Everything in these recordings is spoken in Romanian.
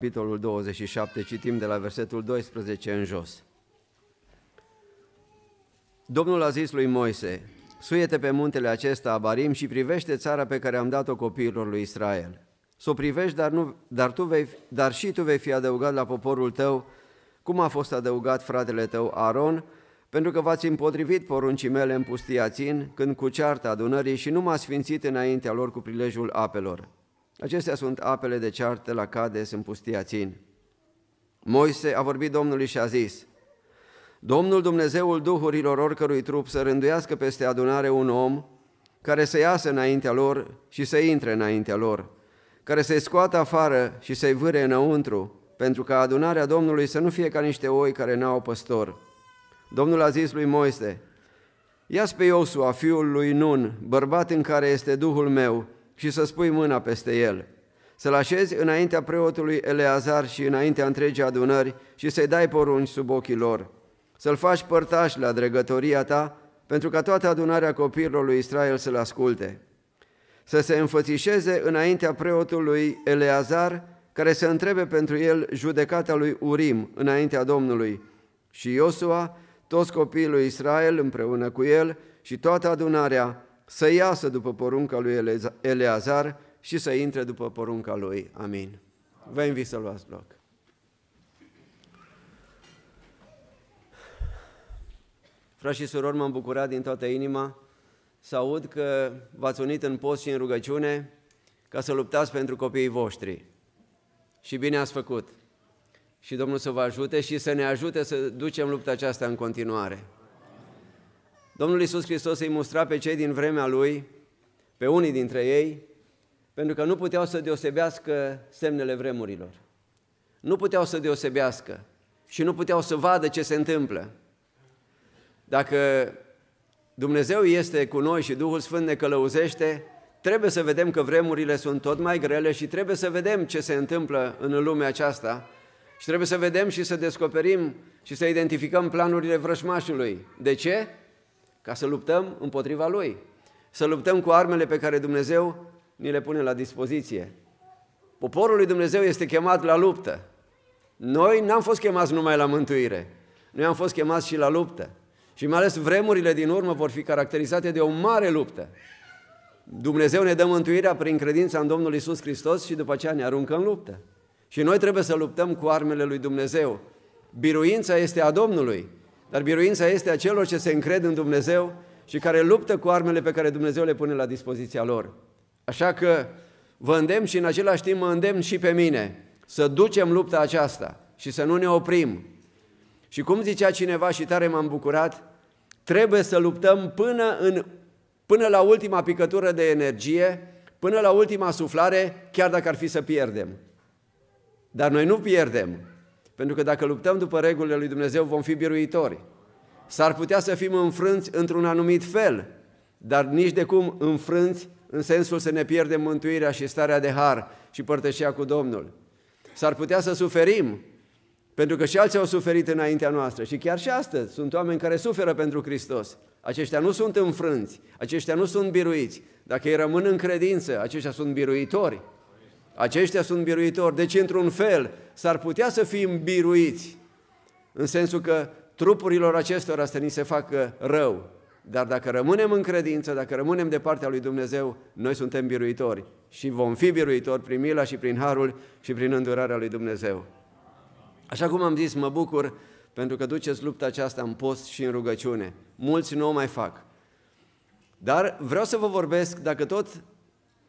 capitolul 27, citim de la versetul 12 în jos. Domnul a zis lui Moise, suiete pe muntele acesta Abarim și privește țara pe care am dat-o copiilor lui Israel. Să o privești, dar, nu, dar, tu vei, dar și tu vei fi adăugat la poporul tău, cum a fost adăugat fratele tău Aron, pentru că v-ați împotrivit poruncii mele în pustia țin, când cu cearta adunării și nu m-a sfințit înaintea lor cu prilejul apelor. Acestea sunt apele de ceartă la Cades în pustia Țin. Moise a vorbit Domnului și a zis, Domnul Dumnezeul duhurilor oricărui trup să rânduiască peste adunare un om care să iasă înaintea lor și să intre înaintea lor, care să-i scoată afară și să-i vâre înăuntru, pentru ca adunarea Domnului să nu fie ca niște oi care n-au păstor. Domnul a zis lui Moise, Ia-ți pe Iosua, fiul lui Nun, bărbat în care este Duhul meu, și să spui mâna peste el, să-l așezi înaintea preotului Eleazar și înaintea întregii adunări și să-i dai porunci sub ochii lor, să-l faci părtaș la dregătoria ta, pentru ca toată adunarea copiilor lui Israel să-l asculte, să se înfățișeze înaintea preotului Eleazar, care să întrebe pentru el judecata lui Urim înaintea Domnului, și Iosua, toți copiii lui Israel împreună cu el și toată adunarea să iasă după porunca lui Eleazar și să intre după porunca lui. Amin. Vă invit să luați loc. Frați și surori, m-am bucurat din toată inima să aud că v-ați unit în post și în rugăciune ca să luptați pentru copiii voștri. Și bine ați făcut. Și Domnul să vă ajute și să ne ajute să ducem lupta aceasta în continuare. Domnul Iisus Hristos îi mustra pe cei din vremea Lui, pe unii dintre ei, pentru că nu puteau să deosebească semnele vremurilor. Nu puteau să deosebească și nu puteau să vadă ce se întâmplă. Dacă Dumnezeu este cu noi și Duhul Sfânt ne călăuzește, trebuie să vedem că vremurile sunt tot mai grele și trebuie să vedem ce se întâmplă în lumea aceasta și trebuie să vedem și să descoperim și să identificăm planurile vrășmașului. De ce? ca să luptăm împotriva lui, să luptăm cu armele pe care Dumnezeu ni le pune la dispoziție. Poporul lui Dumnezeu este chemat la luptă. Noi n-am fost chemați numai la mântuire, noi am fost chemați și la luptă. Și mai ales vremurile din urmă vor fi caracterizate de o mare luptă. Dumnezeu ne dă mântuirea prin credința în Domnul Isus Hristos și după aceea ne aruncă în luptă. Și noi trebuie să luptăm cu armele lui Dumnezeu. Biruința este a Domnului. Dar biruința este a celor ce se încred în Dumnezeu și care luptă cu armele pe care Dumnezeu le pune la dispoziția lor. Așa că vă îndemn și în același timp mă îndemn și pe mine să ducem lupta aceasta și să nu ne oprim. Și cum zicea cineva și tare m-am bucurat, trebuie să luptăm până, în, până la ultima picătură de energie, până la ultima suflare, chiar dacă ar fi să pierdem. Dar noi nu pierdem, pentru că dacă luptăm după regulile lui Dumnezeu, vom fi biruitori. S-ar putea să fim înfrânți într-un anumit fel, dar nici de cum înfrânți în sensul să ne pierdem mântuirea și starea de har și părtășia cu Domnul. S-ar putea să suferim, pentru că și alții au suferit înaintea noastră și chiar și astăzi sunt oameni care suferă pentru Hristos. Aceștia nu sunt înfrânți, aceștia nu sunt biruiți. Dacă ei rămân în credință, aceștia sunt biruitori. Aceștia sunt biruitori, deci într-un fel s-ar putea să fim biruiți, în sensul că trupurilor acestora să ni se facă rău. Dar dacă rămânem în credință, dacă rămânem de partea lui Dumnezeu, noi suntem biruitori și vom fi biruitori prin mila și prin harul și prin îndurarea lui Dumnezeu. Așa cum am zis, mă bucur pentru că duceți lupta aceasta în post și în rugăciune. Mulți nu o mai fac. Dar vreau să vă vorbesc, dacă tot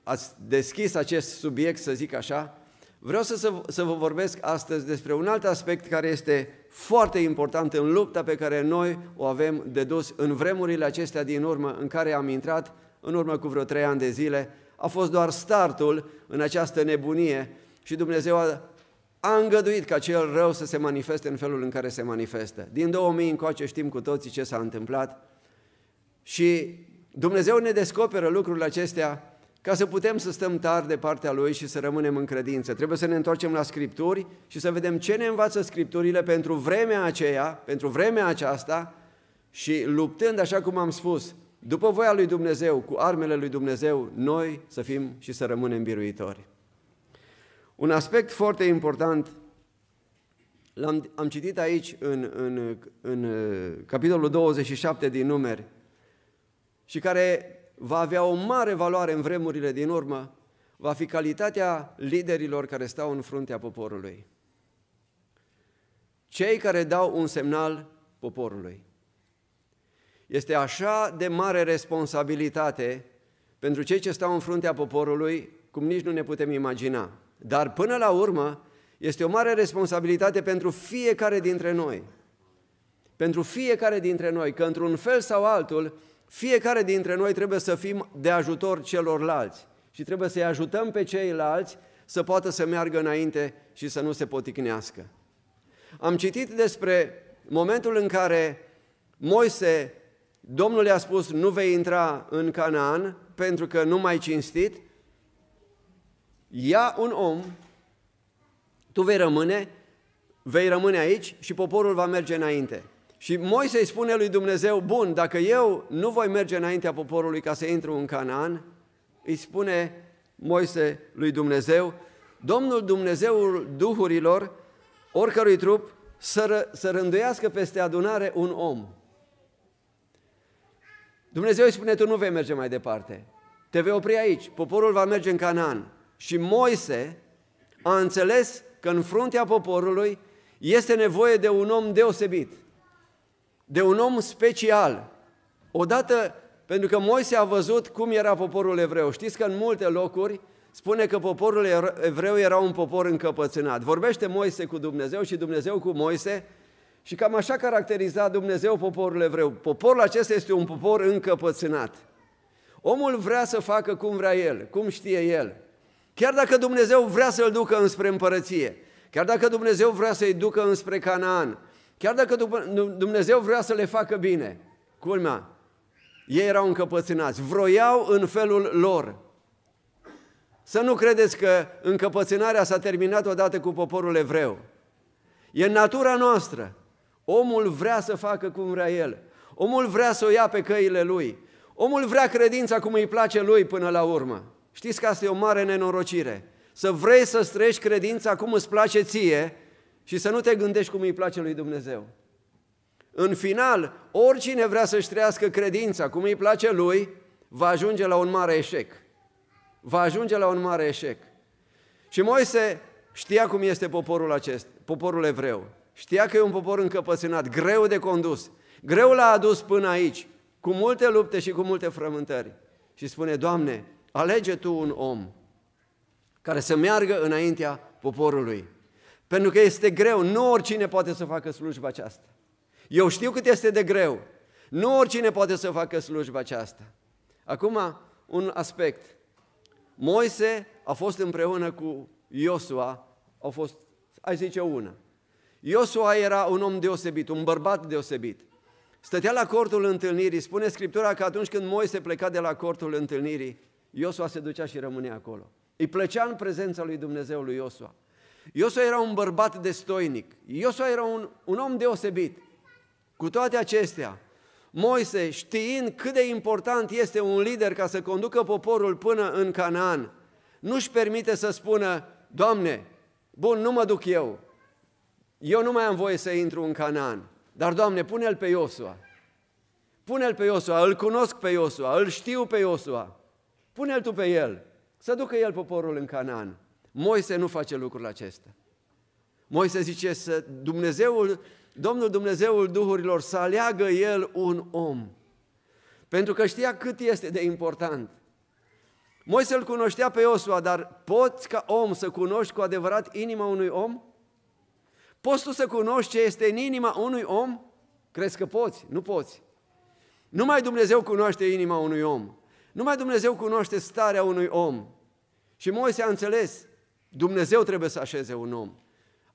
ați deschis acest subiect, să zic așa, vreau să, să vă vorbesc astăzi despre un alt aspect care este foarte important în lupta pe care noi o avem de dus în vremurile acestea din urmă în care am intrat, în urmă cu vreo trei ani de zile, a fost doar startul în această nebunie și Dumnezeu a, a îngăduit ca cel rău să se manifeste în felul în care se manifestă. Din 2000 încoace știm cu toții ce s-a întâmplat și Dumnezeu ne descoperă lucrurile acestea ca să putem să stăm tari de partea Lui și să rămânem în credință. Trebuie să ne întoarcem la Scripturi și să vedem ce ne învață Scripturile pentru vremea aceea, pentru vremea aceasta și luptând, așa cum am spus, după voia lui Dumnezeu, cu armele lui Dumnezeu, noi să fim și să rămânem biruitori. Un aspect foarte important l-am am citit aici în, în, în uh, capitolul 27 din numeri și care va avea o mare valoare în vremurile din urmă, va fi calitatea liderilor care stau în fruntea poporului. Cei care dau un semnal poporului. Este așa de mare responsabilitate pentru cei ce stau în fruntea poporului, cum nici nu ne putem imagina. Dar până la urmă, este o mare responsabilitate pentru fiecare dintre noi. Pentru fiecare dintre noi, că într-un fel sau altul, fiecare dintre noi trebuie să fim de ajutor celorlalți și trebuie să-i ajutăm pe ceilalți să poată să meargă înainte și să nu se poticnească. Am citit despre momentul în care Moise, Domnul i-a spus, nu vei intra în Canaan pentru că nu mai cinstit, ia un om, tu vei rămâne, vei rămâne aici și poporul va merge înainte. Și Moise îi spune lui Dumnezeu, bun, dacă eu nu voi merge înaintea poporului ca să intru în Canaan, îi spune Moise lui Dumnezeu, Domnul Dumnezeul Duhurilor, oricărui trup, să, ră, să rânduiască peste adunare un om. Dumnezeu îi spune, tu nu vei merge mai departe, te vei opri aici, poporul va merge în Canaan. Și Moise a înțeles că în fruntea poporului este nevoie de un om deosebit, de un om special. Odată, pentru că Moise a văzut cum era poporul evreu. Știți că în multe locuri spune că poporul evreu era un popor încăpățânat. Vorbește Moise cu Dumnezeu și Dumnezeu cu Moise și cam așa caracteriza Dumnezeu poporul evreu. Poporul acesta este un popor încăpățânat. Omul vrea să facă cum vrea el, cum știe el. Chiar dacă Dumnezeu vrea să-l ducă înspre împărăție, chiar dacă Dumnezeu vrea să-i ducă înspre Canaan, Chiar dacă Dumnezeu vrea să le facă bine, culmea, ei erau încăpățânați, vroiau în felul lor. Să nu credeți că încăpățânarea s-a terminat odată cu poporul evreu. E natura noastră. Omul vrea să facă cum vrea el. Omul vrea să o ia pe căile lui. Omul vrea credința cum îi place lui până la urmă. Știți că asta e o mare nenorocire. Să vrei să străiești credința cum îți place ție, și să nu te gândești cum îi place lui Dumnezeu. În final, oricine vrea să-și trăiască credința cum îi place lui, va ajunge la un mare eșec. Va ajunge la un mare eșec. Și Moise știa cum este poporul acest, poporul evreu. Știa că e un popor încăpățânat, greu de condus. Greu l-a adus până aici, cu multe lupte și cu multe frământări. Și spune, Doamne, alege Tu un om care să meargă înaintea poporului pentru că este greu, nu oricine poate să facă slujba aceasta. Eu știu cât este de greu, nu oricine poate să facă slujba aceasta. Acum, un aspect. Moise a fost împreună cu Iosua, au fost, ai zice, una. Iosua era un om deosebit, un bărbat deosebit. Stătea la cortul întâlnirii, spune Scriptura că atunci când Moise pleca de la cortul întâlnirii, Iosua se ducea și rămânea acolo. Îi plăcea în prezența lui Dumnezeu lui Iosua. Iosua era un bărbat destoinic, Iosua era un, un om deosebit. Cu toate acestea, Moise, știind cât de important este un lider ca să conducă poporul până în Canaan, nu-și permite să spună, Doamne, bun, nu mă duc eu, eu nu mai am voie să intru în Canaan, dar, Doamne, pune-l pe Iosua. Pune-l pe Iosua, îl cunosc pe Iosua, îl știu pe Iosua. Pune-l tu pe el, să ducă el poporul în Canaan. Moise nu face lucrul acesta. Moise zice să Dumnezeul, Domnul Dumnezeul Duhurilor să aleagă el un om. Pentru că știa cât este de important. Moise îl cunoștea pe Iosua, dar poți ca om să cunoști cu adevărat inima unui om? Poți tu să cunoști ce este în inima unui om? Crezi că poți? Nu poți. Numai Dumnezeu cunoaște inima unui om. Numai Dumnezeu cunoaște starea unui om. Și Moise a înțeles Dumnezeu trebuie să așeze un om.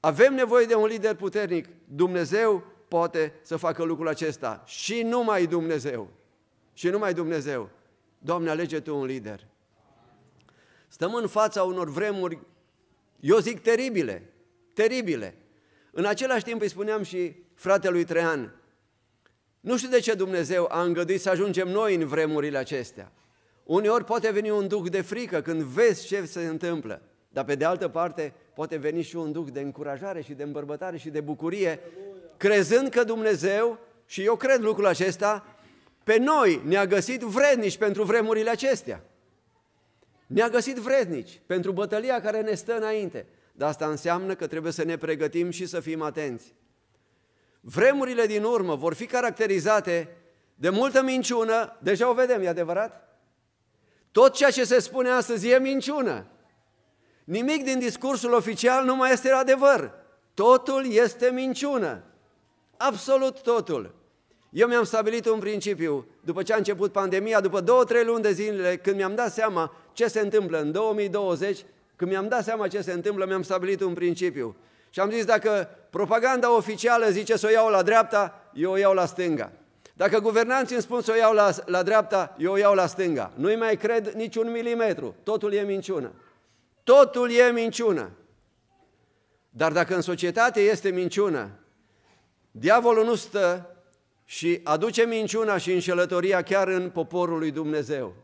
Avem nevoie de un lider puternic. Dumnezeu poate să facă lucrul acesta. Și numai Dumnezeu. Și numai Dumnezeu. Doamne, alege Tu un lider. Stăm în fața unor vremuri, eu zic, teribile. Teribile. În același timp îi spuneam și fratelui Trean, nu știu de ce Dumnezeu a îngăduit să ajungem noi în vremurile acestea. Uneori poate veni un duc de frică când vezi ce se întâmplă. Dar pe de altă parte, poate veni și un duc de încurajare și de îmbărbătare și de bucurie, crezând că Dumnezeu, și eu cred lucrul acesta, pe noi ne-a găsit vrednici pentru vremurile acestea. Ne-a găsit vrednici pentru bătălia care ne stă înainte. Dar asta înseamnă că trebuie să ne pregătim și să fim atenți. Vremurile din urmă vor fi caracterizate de multă minciună, deja o vedem, e adevărat? Tot ceea ce se spune astăzi e minciună. Nimic din discursul oficial nu mai este adevăr. Totul este minciună. Absolut totul. Eu mi-am stabilit un principiu. După ce a început pandemia, după două, trei luni de zile, când mi-am dat seama ce se întâmplă în 2020, când mi-am dat seama ce se întâmplă, mi-am stabilit un principiu. Și am zis, dacă propaganda oficială zice să o iau la dreapta, eu o iau la stânga. Dacă guvernanții îmi spun să o iau la, la dreapta, eu o iau la stânga. Nu-i mai cred niciun milimetru. Totul e minciună. Totul e minciună. Dar dacă în societate este minciună, diavolul nu stă și aduce minciuna și înșelătoria chiar în poporul lui Dumnezeu.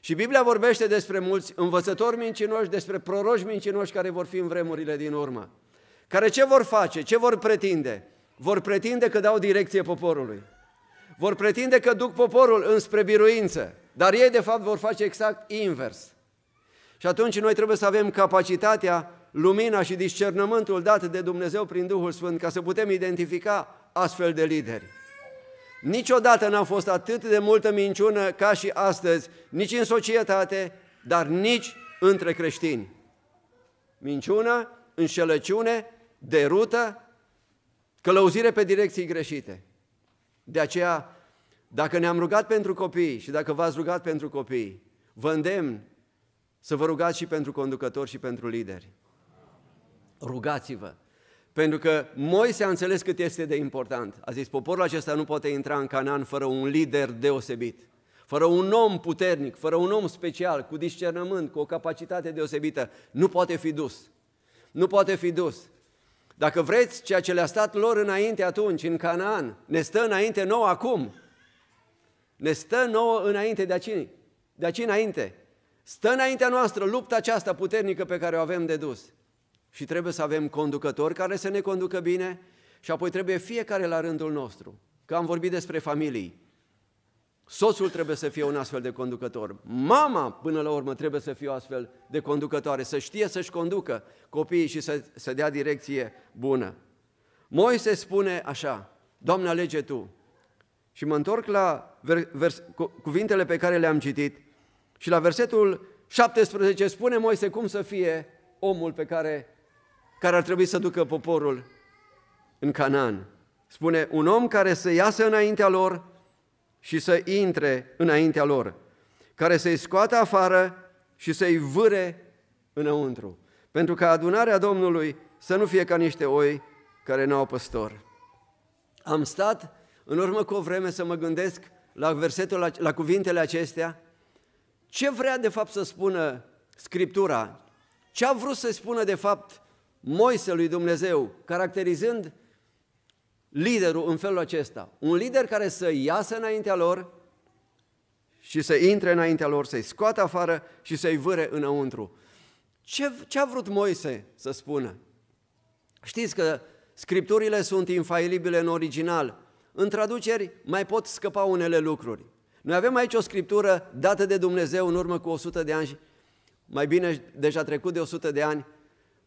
Și Biblia vorbește despre mulți învățători mincinoși, despre proroși mincinoși care vor fi în vremurile din urmă. Care ce vor face? Ce vor pretinde? Vor pretinde că dau direcție poporului. Vor pretinde că duc poporul înspre biruință. Dar ei, de fapt, vor face exact invers. Și atunci noi trebuie să avem capacitatea, lumina și discernământul dat de Dumnezeu prin Duhul Sfânt ca să putem identifica astfel de lideri. Niciodată n-a fost atât de multă minciună ca și astăzi, nici în societate, dar nici între creștini. Minciună, înșelăciune, derută, călăuzire pe direcții greșite. De aceea, dacă ne-am rugat pentru copii și dacă v-ați rugat pentru copii, vă îndemn să vă rugați și pentru conducători și pentru lideri. Rugați-vă. Pentru că Moise a înțeles cât este de important. A zis, poporul acesta nu poate intra în Canaan fără un lider deosebit, fără un om puternic, fără un om special, cu discernământ, cu o capacitate deosebită. Nu poate fi dus. Nu poate fi dus. Dacă vreți, ceea ce le-a stat lor înainte atunci, în Canaan, ne stă înainte nouă acum. Ne stă nouă înainte de aici, de aici înainte. Stă înaintea noastră lupta aceasta puternică pe care o avem de dus. Și trebuie să avem conducători care să ne conducă bine și apoi trebuie fiecare la rândul nostru. Că am vorbit despre familii. Soțul trebuie să fie un astfel de conducător. Mama, până la urmă, trebuie să fie o astfel de conducătoare, să știe să-și conducă copiii și să, să dea direcție bună. Moise spune așa, Doamne, alege Tu. Și mă întorc la vers, cuvintele pe care le-am citit, și la versetul 17 spune Moise cum să fie omul pe care, care ar trebui să ducă poporul în Canaan. Spune, un om care să iasă înaintea lor și să intre înaintea lor, care să-i scoată afară și să-i vâre înăuntru, pentru ca adunarea Domnului să nu fie ca niște oi care n-au păstor. Am stat în urmă cu o vreme să mă gândesc la versetul, la cuvintele acestea ce vrea de fapt să spună Scriptura? Ce a vrut să spună de fapt Moise lui Dumnezeu, caracterizând liderul în felul acesta? Un lider care să iasă înaintea lor și să intre înaintea lor, să-i scoată afară și să-i vâre înăuntru. Ce, ce a vrut Moise să spună? Știți că scripturile sunt infailibile în original. În traduceri mai pot scăpa unele lucruri. Noi avem aici o scriptură dată de Dumnezeu în urmă cu 100 de ani, mai bine deja trecut de 100 de ani.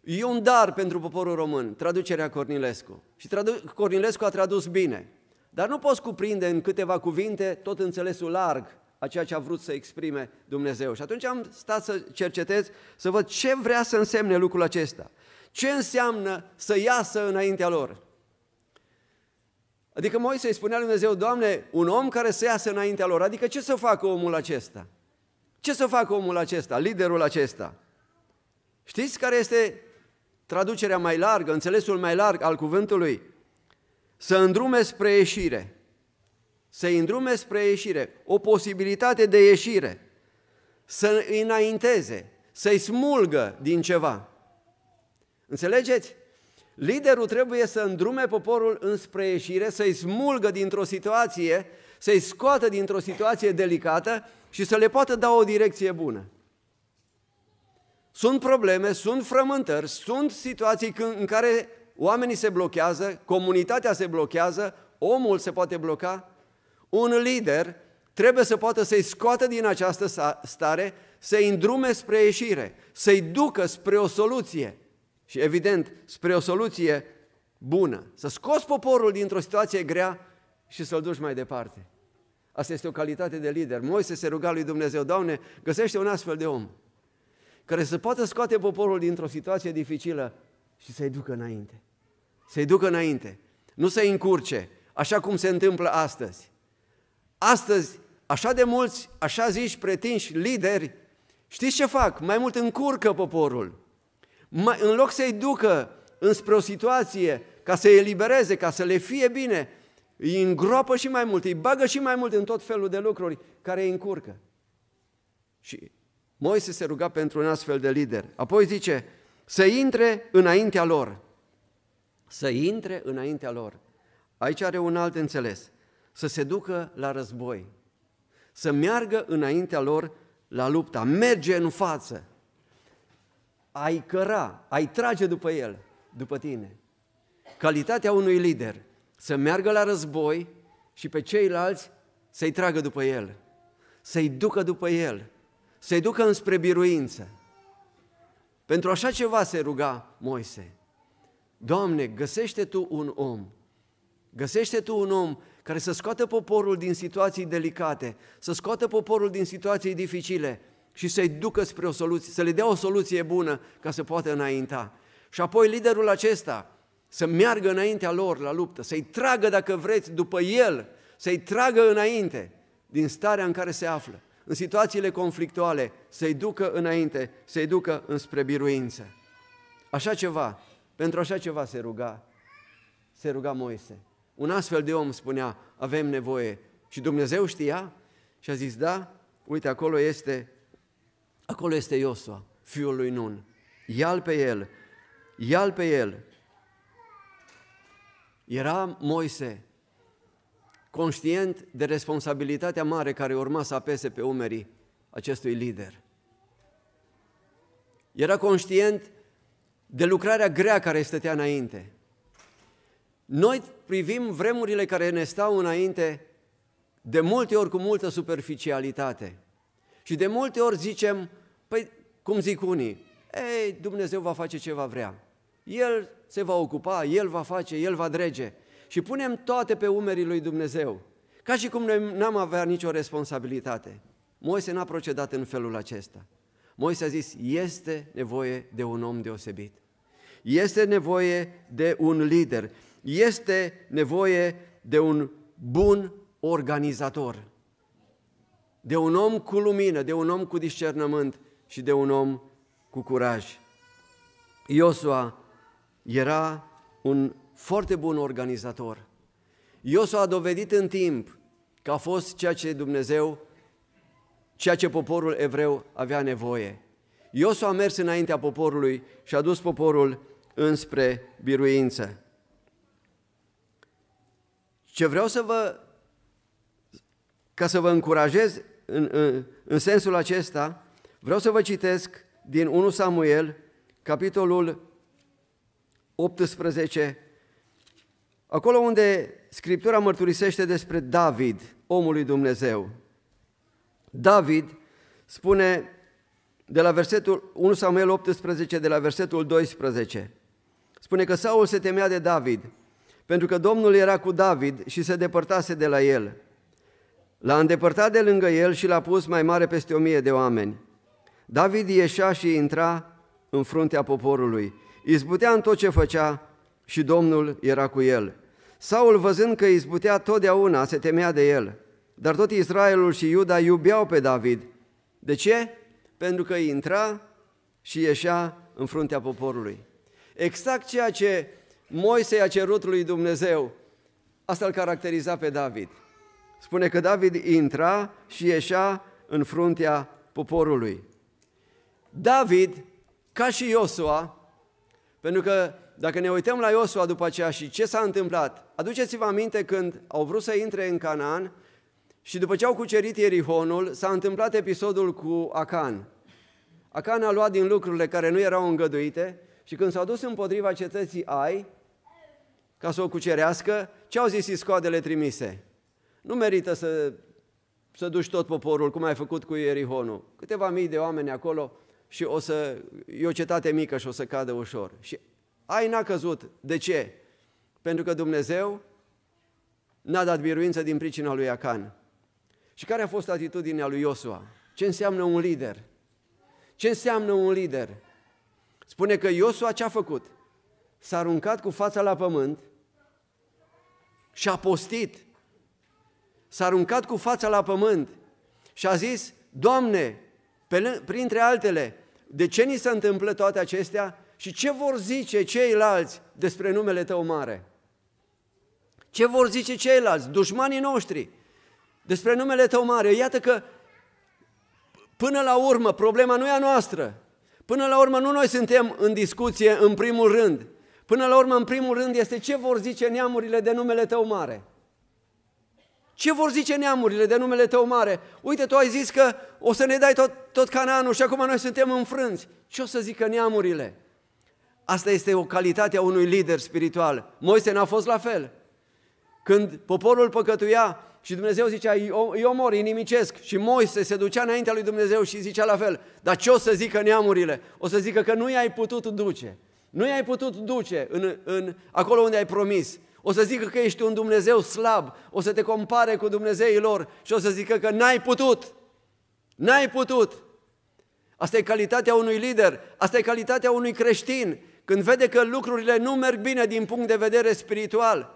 E un dar pentru poporul român, traducerea Cornilescu. Și tradu- Cornilescu a tradus bine. Dar nu poți cuprinde în câteva cuvinte tot înțelesul larg a ceea ce a vrut să exprime Dumnezeu. Și atunci am stat să cercetez, să văd ce vrea să însemne lucrul acesta. Ce înseamnă să iasă înaintea lor? Adică Moise îi spunea lui Dumnezeu, Doamne, un om care să iasă înaintea lor, adică ce să facă omul acesta? Ce să facă omul acesta, liderul acesta? Știți care este traducerea mai largă, înțelesul mai larg al cuvântului? Să îndrume spre ieșire. Să îndrume spre ieșire. O posibilitate de ieșire. Să înainteze, să-i smulgă din ceva. Înțelegeți? Liderul trebuie să îndrume poporul înspre ieșire, să-i smulgă dintr-o situație, să-i scoată dintr-o situație delicată și să le poată da o direcție bună. Sunt probleme, sunt frământări, sunt situații în care oamenii se blochează, comunitatea se blochează, omul se poate bloca. Un lider trebuie să poată să-i scoată din această stare, să-i îndrume spre ieșire, să-i ducă spre o soluție – și evident spre o soluție bună. Să scoți poporul dintr-o situație grea și să-l duci mai departe. Asta este o calitate de lider. Moise se ruga lui Dumnezeu, Doamne, găsește un astfel de om care să poată scoate poporul dintr-o situație dificilă și să-i ducă înainte. Să-i ducă înainte, nu să-i încurce, așa cum se întâmplă astăzi. Astăzi, așa de mulți, așa zici, pretinși lideri, știți ce fac? Mai mult încurcă poporul în loc să-i ducă înspre o situație ca să-i elibereze, ca să le fie bine, îi îngropă și mai mult, îi bagă și mai mult în tot felul de lucruri care îi încurcă. Și Moise se ruga pentru un astfel de lider. Apoi zice, să intre înaintea lor. Să intre înaintea lor. Aici are un alt înțeles. Să se ducă la război. Să meargă înaintea lor la lupta. Merge în față ai căra, ai trage după el, după tine. Calitatea unui lider, să meargă la război și pe ceilalți să-i tragă după el, să-i ducă după el, să-i ducă înspre biruință. Pentru așa ceva se ruga Moise. Doamne, găsește Tu un om, găsește Tu un om care să scoată poporul din situații delicate, să scoată poporul din situații dificile, și să-i ducă spre o soluție, să le dea o soluție bună ca să poată înainta. Și apoi liderul acesta să meargă înaintea lor la luptă, să-i tragă, dacă vreți, după el, să-i tragă înainte din starea în care se află, în situațiile conflictuale, să-i ducă înainte, să-i ducă înspre biruință. Așa ceva, pentru așa ceva se ruga, se ruga Moise. Un astfel de om spunea, avem nevoie. Și Dumnezeu știa și a zis, da, uite, acolo este Acolo este Iosua, fiul lui Nun. Ia-l pe el, ia-l pe el. Era Moise, conștient de responsabilitatea mare care urma să apese pe umerii acestui lider. Era conștient de lucrarea grea care stătea înainte. Noi privim vremurile care ne stau înainte de multe ori cu multă superficialitate. Și de multe ori zicem, Păi, cum zic unii, ei, Dumnezeu va face ce va vrea. El se va ocupa, El va face, El va drege. Și punem toate pe umerii lui Dumnezeu, ca și cum noi n-am avea nicio responsabilitate. Moise n-a procedat în felul acesta. Moise a zis, este nevoie de un om deosebit. Este nevoie de un lider. Este nevoie de un bun organizator. De un om cu lumină, de un om cu discernământ și de un om cu curaj. Iosua era un foarte bun organizator. Iosua a dovedit în timp că a fost ceea ce Dumnezeu, ceea ce poporul evreu avea nevoie. Iosua a mers înaintea poporului și a dus poporul înspre biruință. Ce vreau să vă, ca să vă încurajez în, în, în sensul acesta, Vreau să vă citesc din 1 Samuel, capitolul 18, acolo unde Scriptura mărturisește despre David, omul lui Dumnezeu. David spune de la versetul 1 Samuel 18, de la versetul 12, spune că Saul se temea de David, pentru că Domnul era cu David și se depărtase de la el. L-a îndepărtat de lângă el și l-a pus mai mare peste o mie de oameni. David ieșea și intra în fruntea poporului. Izbutea în tot ce făcea și Domnul era cu el. Saul, văzând că izbutea totdeauna, se temea de el. Dar tot Israelul și Iuda iubeau pe David. De ce? Pentru că intra și ieșea în fruntea poporului. Exact ceea ce Moise a cerut lui Dumnezeu, asta îl caracteriza pe David. Spune că David intra și ieșea în fruntea poporului. David, ca și Iosua, pentru că dacă ne uităm la Iosua după aceea și ce s-a întâmplat, aduceți-vă aminte când au vrut să intre în Canaan și după ce au cucerit Ierihonul, s-a întâmplat episodul cu Acan. Acan a luat din lucrurile care nu erau îngăduite și când s-a dus împotriva cetății Ai, ca să o cucerească, ce au zis iscoadele trimise? Nu merită să, să duci tot poporul, cum ai făcut cu Ierihonul. Câteva mii de oameni acolo, și o să, e o cetate mică și o să cadă ușor. Și ai n-a căzut. De ce? Pentru că Dumnezeu n-a dat biruință din pricina lui Acan. Și care a fost atitudinea lui Iosua? Ce înseamnă un lider? Ce înseamnă un lider? Spune că Iosua ce a făcut? S-a aruncat cu fața la pământ și a postit. S-a aruncat cu fața la pământ și a zis, Doamne, printre altele, de ce ni se întâmplă toate acestea și ce vor zice ceilalți despre numele Tău mare. Ce vor zice ceilalți, dușmanii noștri, despre numele Tău mare. Iată că până la urmă problema nu e a noastră. Până la urmă nu noi suntem în discuție în primul rând. Până la urmă în primul rând este ce vor zice neamurile de numele Tău mare. Ce vor zice neamurile de numele tău mare? Uite, tu ai zis că o să ne dai tot, tot cananul și acum noi suntem înfrânți. Ce o să zică neamurile? Asta este o calitate a unui lider spiritual. Moise n-a fost la fel. Când poporul păcătuia și Dumnezeu zicea, eu mor, inimicesc. Și Moise se ducea înaintea lui Dumnezeu și zicea la fel. Dar ce o să zică neamurile? O să zică că nu i-ai putut duce. Nu i-ai putut duce în, în acolo unde ai promis. O să zică că ești un Dumnezeu slab, o să te compare cu Dumnezeii lor și o să zică că n-ai putut. N-ai putut. Asta e calitatea unui lider, asta e calitatea unui creștin. Când vede că lucrurile nu merg bine din punct de vedere spiritual,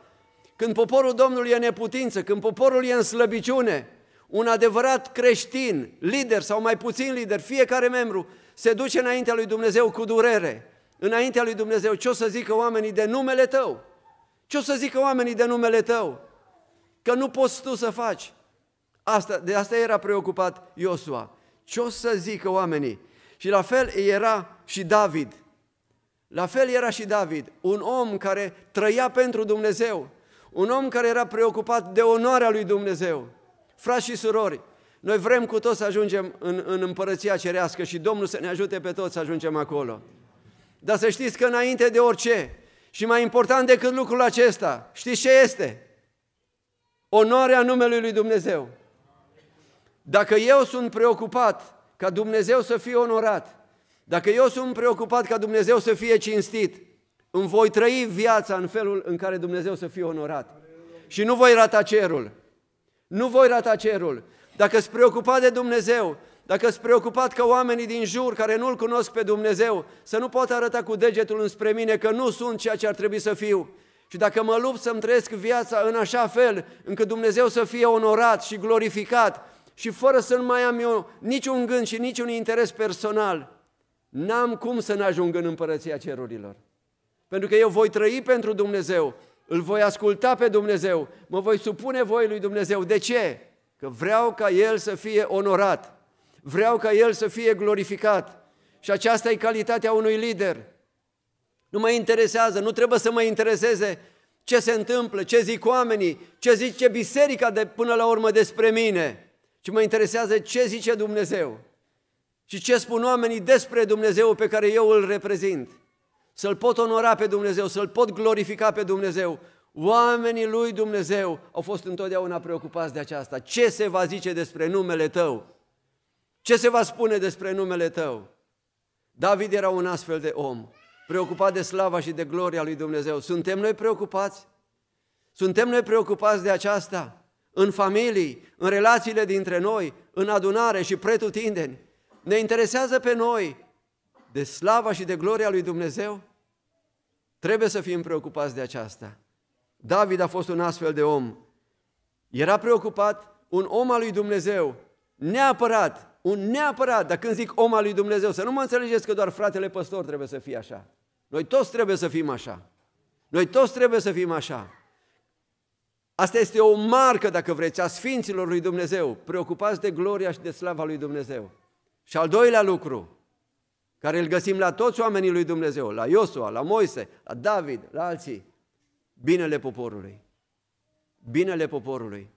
când poporul Domnului e neputință, când poporul e în slăbiciune, un adevărat creștin, lider sau mai puțin lider, fiecare membru, se duce înaintea lui Dumnezeu cu durere, înaintea lui Dumnezeu, ce o să zică oamenii de numele tău? Ce o să zică oamenii de numele tău? Că nu poți tu să faci. Asta, de asta era preocupat Iosua. Ce o să zică oamenii? Și la fel era și David. La fel era și David, un om care trăia pentru Dumnezeu, un om care era preocupat de onoarea lui Dumnezeu. Frați și surori, noi vrem cu toți să ajungem în, în împărăția cerească și Domnul să ne ajute pe toți să ajungem acolo. Dar să știți că înainte de orice, și mai important decât lucrul acesta, știți ce este? Onoarea numelui lui Dumnezeu. Dacă eu sunt preocupat ca Dumnezeu să fie onorat, dacă eu sunt preocupat ca Dumnezeu să fie cinstit, îmi voi trăi viața în felul în care Dumnezeu să fie onorat. Și nu voi rata cerul. Nu voi rata cerul. Dacă sunt preocupat de Dumnezeu, dacă sunt preocupat că oamenii din jur care nu-L cunosc pe Dumnezeu să nu pot arăta cu degetul înspre mine că nu sunt ceea ce ar trebui să fiu, și dacă mă lupt să-mi trăiesc viața în așa fel încât Dumnezeu să fie onorat și glorificat și fără să nu mai am eu niciun gând și niciun interes personal, n-am cum să n-ajung în împărăția cerurilor. Pentru că eu voi trăi pentru Dumnezeu, îl voi asculta pe Dumnezeu, mă voi supune voii lui Dumnezeu. De ce? Că vreau ca El să fie onorat vreau ca El să fie glorificat. Și aceasta e calitatea unui lider. Nu mă interesează, nu trebuie să mă intereseze ce se întâmplă, ce zic oamenii, ce zice biserica de până la urmă despre mine, ci mă interesează ce zice Dumnezeu și ce spun oamenii despre Dumnezeu pe care eu îl reprezint. Să-L pot onora pe Dumnezeu, să-L pot glorifica pe Dumnezeu. Oamenii lui Dumnezeu au fost întotdeauna preocupați de aceasta. Ce se va zice despre numele tău? Ce se va spune despre numele tău? David era un astfel de om, preocupat de slava și de gloria lui Dumnezeu. Suntem noi preocupați? Suntem noi preocupați de aceasta? În familii, în relațiile dintre noi, în adunare și pretutindeni? Ne interesează pe noi de slava și de gloria lui Dumnezeu? Trebuie să fim preocupați de aceasta. David a fost un astfel de om. Era preocupat, un om al lui Dumnezeu, Neapărat, un neapărat, dar când zic om al lui Dumnezeu, să nu mă înțelegeți că doar fratele păstor trebuie să fie așa. Noi toți trebuie să fim așa. Noi toți trebuie să fim așa. Asta este o marcă, dacă vreți, a Sfinților lui Dumnezeu, preocupați de gloria și de slava lui Dumnezeu. Și al doilea lucru, care îl găsim la toți oamenii lui Dumnezeu, la Iosua, la Moise, la David, la alții, binele poporului. Binele poporului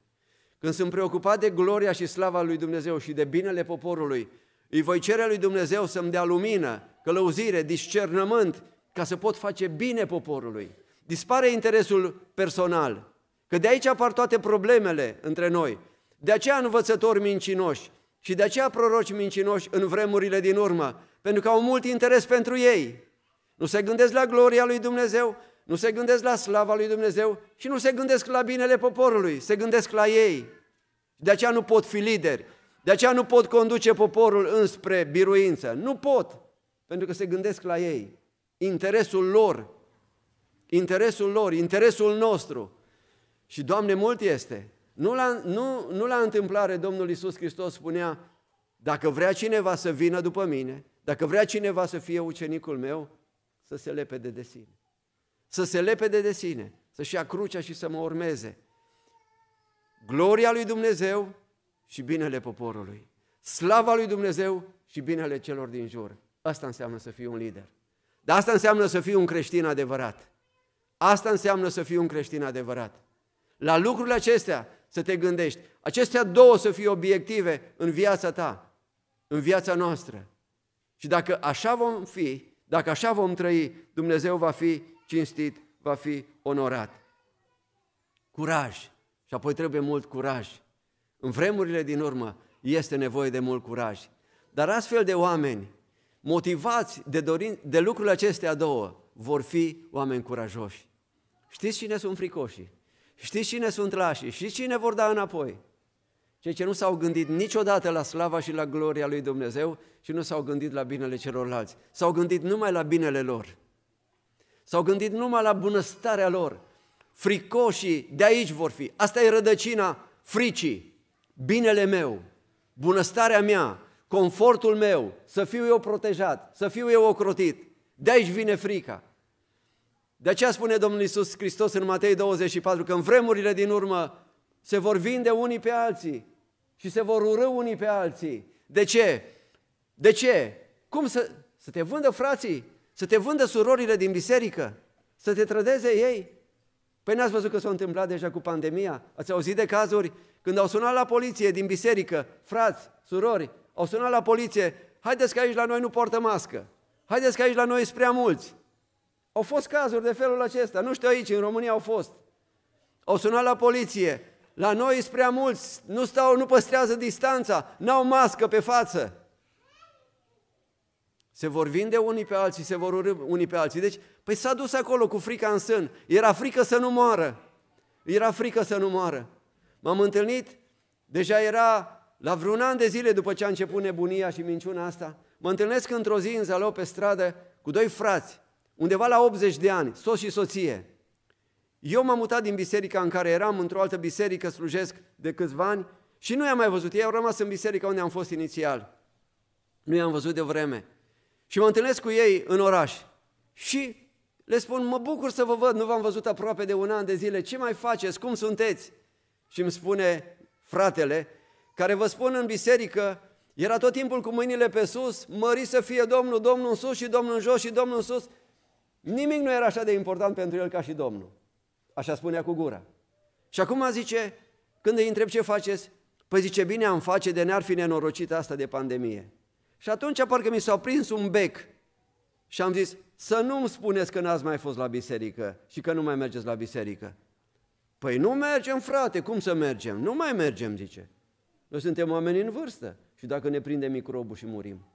când sunt preocupat de gloria și slava lui Dumnezeu și de binele poporului, îi voi cere lui Dumnezeu să-mi dea lumină, călăuzire, discernământ, ca să pot face bine poporului. Dispare interesul personal, că de aici apar toate problemele între noi. De aceea învățători mincinoși și de aceea proroci mincinoși în vremurile din urmă, pentru că au mult interes pentru ei. Nu se gândesc la gloria lui Dumnezeu, nu se gândesc la slava lui Dumnezeu și nu se gândesc la binele poporului, se gândesc la ei. De aceea nu pot fi lideri, de aceea nu pot conduce poporul înspre biruință. Nu pot, pentru că se gândesc la ei. Interesul lor, interesul lor, interesul nostru. Și, Doamne, mult este. Nu la, nu, nu la întâmplare Domnul Isus Hristos spunea, dacă vrea cineva să vină după mine, dacă vrea cineva să fie ucenicul meu, să se lepede de sine să se lepede de sine, să-și ia crucea și să mă urmeze. Gloria lui Dumnezeu și binele poporului. Slava lui Dumnezeu și binele celor din jur. Asta înseamnă să fii un lider. Dar asta înseamnă să fii un creștin adevărat. Asta înseamnă să fii un creștin adevărat. La lucrurile acestea să te gândești. Acestea două să fie obiective în viața ta, în viața noastră. Și dacă așa vom fi, dacă așa vom trăi, Dumnezeu va fi cinstit, va fi onorat. Curaj. Și apoi trebuie mult curaj. În vremurile din urmă este nevoie de mult curaj. Dar astfel de oameni, motivați de, dorin, de lucrurile acestea două, vor fi oameni curajoși. Știți cine sunt fricoși? Știți cine sunt lași? Și cine vor da înapoi? Cei ce nu s-au gândit niciodată la slava și la gloria lui Dumnezeu și nu s-au gândit la binele celorlalți. S-au gândit numai la binele lor. S-au gândit numai la bunăstarea lor. Fricoșii de aici vor fi. Asta e rădăcina fricii. Binele meu, bunăstarea mea, confortul meu, să fiu eu protejat, să fiu eu ocrotit. De aici vine frica. De aceea spune Domnul Iisus Hristos în Matei 24 că în vremurile din urmă se vor vinde unii pe alții și se vor urâ unii pe alții. De ce? De ce? Cum să, să te vândă frații? Să te vândă surorile din biserică? Să te trădeze ei? Păi n-ați văzut că s-a întâmplat deja cu pandemia? Ați auzit de cazuri când au sunat la poliție din biserică, frați, surori, au sunat la poliție, haideți că aici la noi nu portă mască, haideți că aici la noi sunt prea mulți. Au fost cazuri de felul acesta, nu știu aici, în România au fost. Au sunat la poliție, la noi sunt prea mulți, nu stau, nu păstrează distanța, n-au mască pe față. Se vor vinde unii pe alții, se vor urâ unii pe alții. Deci, păi s-a dus acolo cu frica în sân. Era frică să nu moară. Era frică să nu moară. M-am întâlnit, deja era la vreun an de zile după ce a început nebunia și minciuna asta, mă întâlnesc într-o zi în Zalău pe stradă cu doi frați, undeva la 80 de ani, soț și soție. Eu m-am mutat din biserica în care eram, într-o altă biserică slujesc de câțiva ani și nu i-am mai văzut. Ei au rămas în biserica unde am fost inițial. Nu i-am văzut de vreme. Și mă întâlnesc cu ei în oraș. Și le spun, mă bucur să vă văd, nu v-am văzut aproape de un an de zile, ce mai faceți, cum sunteți? Și îmi spune fratele, care vă spun în biserică, era tot timpul cu mâinile pe sus, mări să fie Domnul, Domnul în sus și Domnul în jos și Domnul în sus. Nimic nu era așa de important pentru el ca și Domnul. Așa spunea cu gura. Și acum zice, când îi întreb ce faceți, păi zice, bine am face de ne ar fi nenorocită asta de pandemie. Și atunci parcă mi s-a prins un bec și am zis, să nu-mi spuneți că n-ați mai fost la biserică și că nu mai mergeți la biserică. Păi nu mergem, frate, cum să mergem? Nu mai mergem, zice. Noi suntem oameni în vârstă și dacă ne prinde microbul și murim.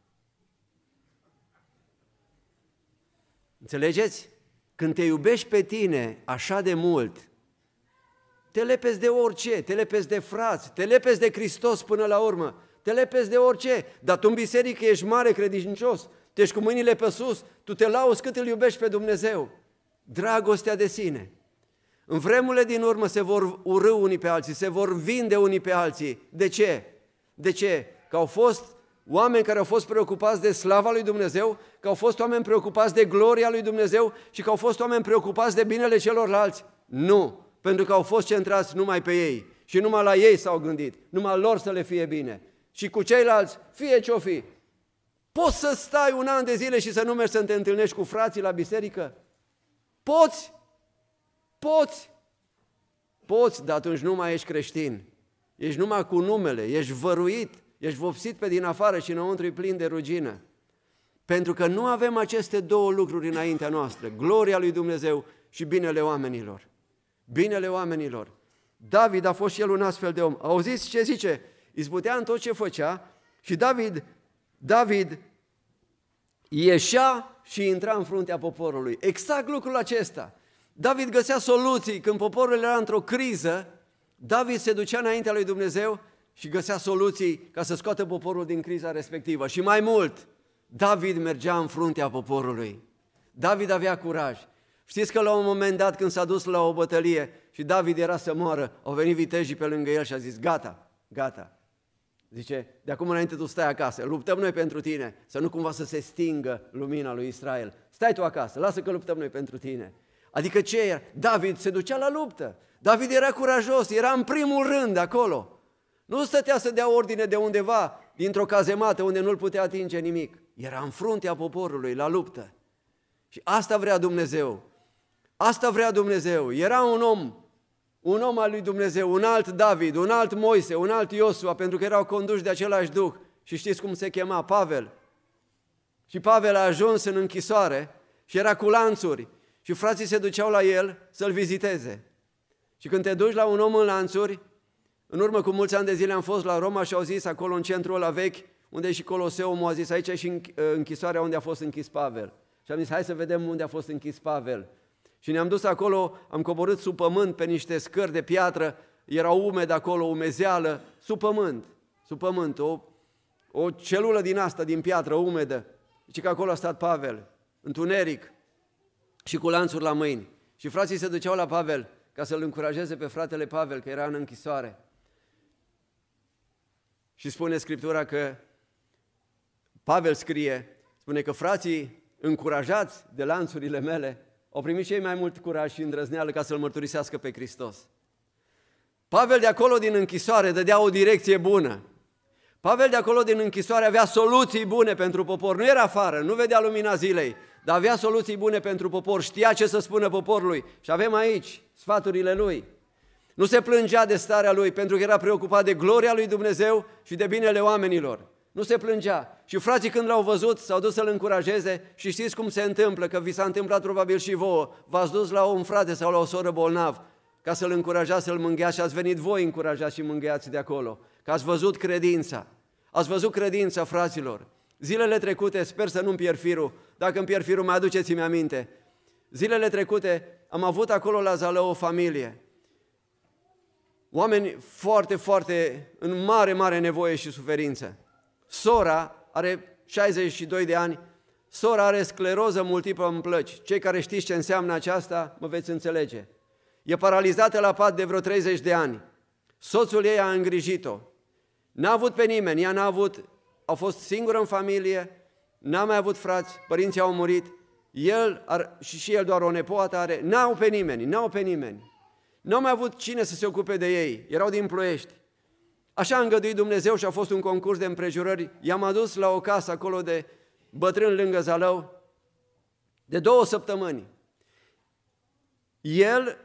Înțelegeți? Când te iubești pe tine așa de mult, te lepezi de orice, te lepezi de frați, te lepezi de Hristos până la urmă te lepezi de orice, dar tu în biserică ești mare credincios, Te ești cu mâinile pe sus, tu te lauzi cât îl iubești pe Dumnezeu. Dragostea de sine. În vremurile din urmă se vor urâ unii pe alții, se vor vinde unii pe alții. De ce? De ce? Că au fost oameni care au fost preocupați de slava lui Dumnezeu, că au fost oameni preocupați de gloria lui Dumnezeu și că au fost oameni preocupați de binele celorlalți. Nu, pentru că au fost centrați numai pe ei și numai la ei s-au gândit, numai lor să le fie bine și cu ceilalți, fie ce-o fi. Poți să stai un an de zile și să nu mergi să te întâlnești cu frații la biserică? Poți? Poți? Poți, dar atunci nu mai ești creștin. Ești numai cu numele, ești văruit, ești vopsit pe din afară și înăuntru e plin de rugină. Pentru că nu avem aceste două lucruri înaintea noastră, gloria lui Dumnezeu și binele oamenilor. Binele oamenilor. David a fost și el un astfel de om. Auziți ce zice? izbutea în tot ce făcea și David, David ieșea și intra în fruntea poporului. Exact lucrul acesta. David găsea soluții când poporul era într-o criză, David se ducea înaintea lui Dumnezeu și găsea soluții ca să scoată poporul din criza respectivă. Și mai mult, David mergea în fruntea poporului. David avea curaj. Știți că la un moment dat când s-a dus la o bătălie și David era să moară, au venit vitejii pe lângă el și a zis, gata, gata, Zice, de acum înainte tu stai acasă, luptăm noi pentru tine, să nu cumva să se stingă lumina lui Israel. Stai tu acasă, lasă că luptăm noi pentru tine. Adică ce era? David se ducea la luptă. David era curajos, era în primul rând acolo. Nu stătea să dea ordine de undeva, dintr-o cazemată unde nu-l putea atinge nimic. Era în fruntea poporului, la luptă. Și asta vrea Dumnezeu. Asta vrea Dumnezeu. Era un om un om al lui Dumnezeu, un alt David, un alt Moise, un alt Iosua, pentru că erau conduși de același Duh. Și știți cum se chema? Pavel. Și Pavel a ajuns în închisoare și era cu lanțuri și frații se duceau la el să-l viziteze. Și când te duci la un om în lanțuri, în urmă cu mulți ani de zile am fost la Roma și au zis acolo în centrul la vechi, unde și Coloseum, a zis aici și închisoarea unde a fost închis Pavel. Și am zis, hai să vedem unde a fost închis Pavel. Și ne-am dus acolo, am coborât sub pământ pe niște scări de piatră, era umed acolo, umezeală, sub pământ, sub pământ, o, o celulă din asta, din piatră umedă. Și că acolo a stat Pavel, întuneric și cu lanțuri la mâini. Și frații se duceau la Pavel ca să-l încurajeze pe fratele Pavel, că era în închisoare. Și spune Scriptura că Pavel scrie, spune că frații încurajați de lanțurile mele au primit cei mai mult curaj și îndrăzneală ca să-L mărturisească pe Hristos. Pavel de acolo din închisoare dădea o direcție bună. Pavel de acolo din închisoare avea soluții bune pentru popor. Nu era afară, nu vedea lumina zilei, dar avea soluții bune pentru popor, știa ce să spună poporului. Și avem aici sfaturile lui. Nu se plângea de starea lui pentru că era preocupat de gloria lui Dumnezeu și de binele oamenilor nu se plângea. Și frații când l-au văzut, s-au dus să-l încurajeze și știți cum se întâmplă, că vi s-a întâmplat probabil și vouă. V-ați dus la un frate sau la o soră bolnav ca să-l încurajați, să-l mângheați și ați venit voi încurajați și mângheați de acolo, că ați văzut credința. Ați văzut credința, fraților. Zilele trecute, sper să nu-mi pierd firul, dacă îmi pierd firul, mai aduceți-mi aminte. Zilele trecute am avut acolo la Zală o familie, oameni foarte, foarte, în mare, mare nevoie și suferință. Sora are 62 de ani, sora are scleroză multiplă în plăci. Cei care știți ce înseamnă aceasta, mă veți înțelege. E paralizată la pat de vreo 30 de ani. Soțul ei a îngrijit-o. N-a avut pe nimeni, ea n-a avut, a fost singură în familie, n-a mai avut frați, părinții au murit, el ar, și și el doar o nepoată are, n-au pe nimeni, n-au pe nimeni. N-au mai avut cine să se ocupe de ei, erau din ploiești. Așa a îngăduit Dumnezeu și a fost un concurs de împrejurări. I-am adus la o casă acolo de bătrân lângă Zalău, de două săptămâni. El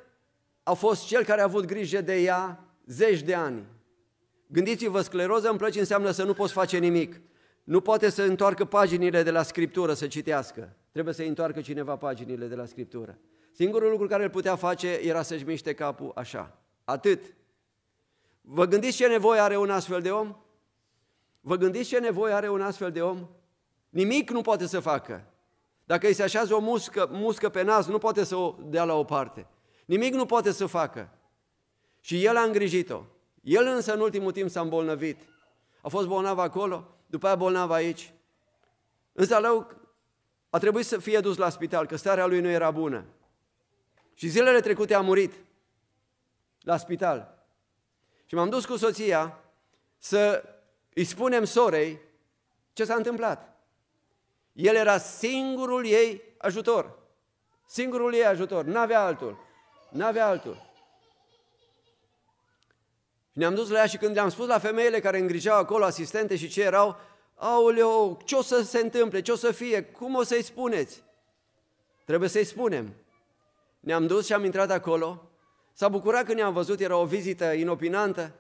a fost cel care a avut grijă de ea zeci de ani. Gândiți-vă, scleroză în plăci înseamnă să nu poți face nimic. Nu poate să întoarcă paginile de la Scriptură să citească. Trebuie să întoarcă cineva paginile de la Scriptură. Singurul lucru care îl putea face era să-și miște capul așa. Atât. Vă gândiți ce nevoie are un astfel de om? Vă gândiți ce nevoie are un astfel de om? Nimic nu poate să facă. Dacă îi se așează o muscă, muscă pe nas, nu poate să o dea la o parte. Nimic nu poate să facă. Și el a îngrijit-o. El însă în ultimul timp s-a îmbolnăvit. A fost bolnav acolo, după aia bolnav aici. Însă lău a trebuit să fie dus la spital, că starea lui nu era bună. Și zilele trecute a murit la spital. Și m-am dus cu soția să îi spunem sorei ce s-a întâmplat. El era singurul ei ajutor. Singurul ei ajutor. N-avea altul. N-avea altul. Și ne-am dus la ea și când le-am spus la femeile care îngrijeau acolo, asistente și ce erau, aoleo, ce o să se întâmple, ce o să fie, cum o să-i spuneți? Trebuie să-i spunem. Ne-am dus și am intrat acolo S-a bucurat când ne-am văzut, era o vizită inopinantă.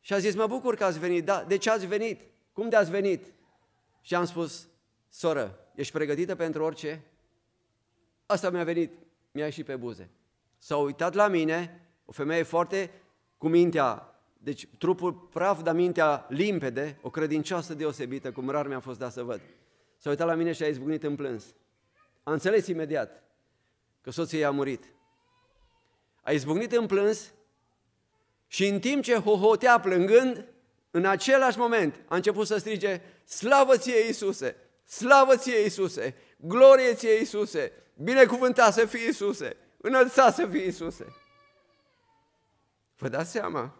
Și a zis, mă bucur că ați venit. Da, de ce ați venit? Cum de ați venit? Și am spus, soră, ești pregătită pentru orice? Asta mi-a venit, mi-a ieșit pe buze. S-a uitat la mine, o femeie foarte cu mintea, deci trupul praf, dar mintea limpede, o credincioasă deosebită, cum rar mi-a fost dat să văd. S-a uitat la mine și a izbucnit în plâns. A înțeles imediat că soția a murit a izbucnit în plâns și în timp ce hohotea plângând, în același moment a început să strige, slavă ție Iisuse, slavă ție Iisuse, glorie ție Iisuse, binecuvântat să fii Iisuse, înălțat să fii Iisuse. Vă dați seama?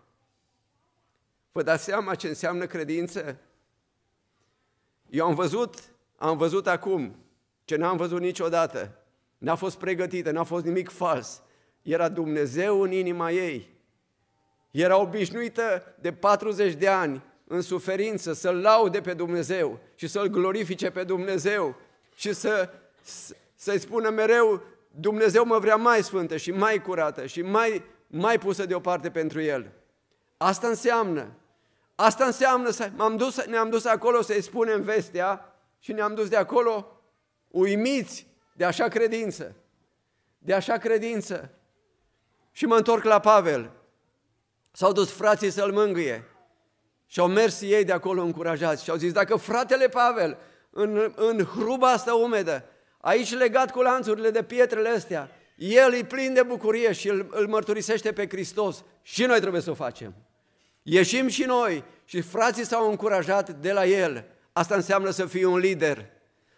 Vă dați seama ce înseamnă credință? Eu am văzut, am văzut acum ce n-am văzut niciodată. N-a fost pregătită, n-a fost nimic fals, era Dumnezeu în inima ei. Era obișnuită de 40 de ani în suferință să-L laude pe Dumnezeu și să-L glorifice pe Dumnezeu și să, să-i spună mereu Dumnezeu mă vrea mai sfântă și mai curată și mai, mai pusă deoparte pentru El. Asta înseamnă. Asta înseamnă să am dus, ne-am dus acolo să-i spunem vestea și ne-am dus de acolo uimiți de așa credință. De așa credință. Și mă întorc la Pavel. S-au dus frații să-l mângâie. Și au mers ei de acolo încurajați și au zis, dacă fratele Pavel, în, în hruba asta umedă, aici legat cu lanțurile de pietrele astea, el e plin de bucurie și îl, îl mărturisește pe Hristos și noi trebuie să o facem. Ieșim și noi și frații s-au încurajat de la el. Asta înseamnă să fii un lider.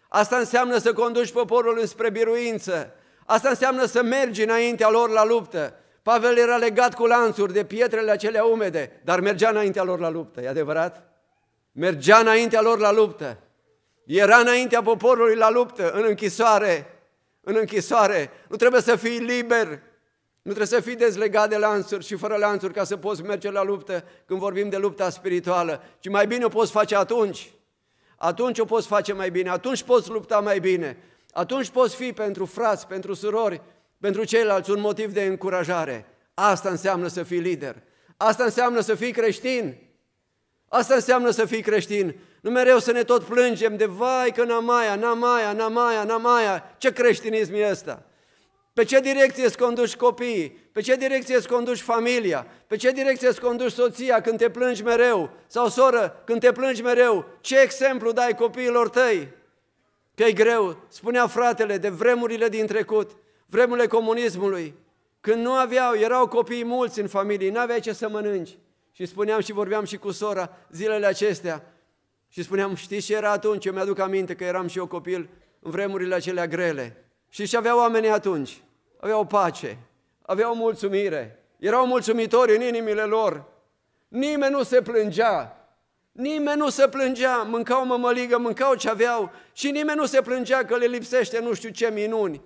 Asta înseamnă să conduci poporul înspre biruință. Asta înseamnă să mergi înaintea lor la luptă. Pavel era legat cu lanțuri de pietrele acelea umede, dar mergea înaintea lor la luptă, e adevărat? Mergea înaintea lor la luptă. Era înaintea poporului la luptă, în închisoare, în închisoare. Nu trebuie să fii liber, nu trebuie să fii dezlegat de lanțuri și fără lanțuri ca să poți merge la luptă când vorbim de lupta spirituală, ci mai bine o poți face atunci. Atunci o poți face mai bine, atunci poți lupta mai bine, atunci poți fi pentru frați, pentru surori, pentru ceilalți un motiv de încurajare. Asta înseamnă să fii lider. Asta înseamnă să fii creștin. Asta înseamnă să fii creștin. Nu mereu să ne tot plângem de vai că n-am aia, n-am aia, n-am aia, n-am aia. Ce creștinism e ăsta? Pe ce direcție îți conduci copiii? Pe ce direcție îți conduci familia? Pe ce direcție îți conduci soția când te plângi mereu? Sau soră, când te plângi mereu? Ce exemplu dai copiilor tăi? Că e greu, spunea fratele de vremurile din trecut vremurile comunismului, când nu aveau, erau copii mulți în familie, nu aveai ce să mănânci. Și spuneam și vorbeam și cu sora zilele acestea. Și spuneam, știți ce era atunci? Eu mi-aduc aminte că eram și eu copil în vremurile acelea grele. Și ce aveau oamenii atunci? Aveau pace, aveau mulțumire, erau mulțumitori în inimile lor. Nimeni nu se plângea, nimeni nu se plângea, mâncau mămăligă, mâncau ce aveau și nimeni nu se plângea că le lipsește nu știu ce minuni.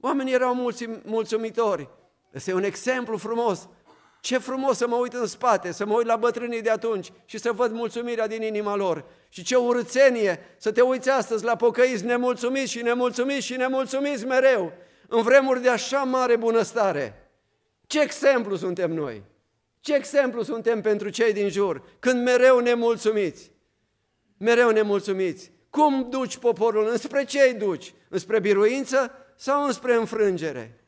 Oamenii erau mulți mulțumitori. Este un exemplu frumos. Ce frumos să mă uit în spate, să mă uit la bătrânii de atunci și să văd mulțumirea din inima lor. Și ce urățenie să te uiți astăzi la pocăiți nemulțumiți și nemulțumiți și nemulțumiți mereu, în vremuri de așa mare bunăstare. Ce exemplu suntem noi? Ce exemplu suntem pentru cei din jur, când mereu nemulțumiți? Mereu nemulțumiți. Cum duci poporul? Înspre ce îi duci? Înspre biruință? sau înspre înfrângere?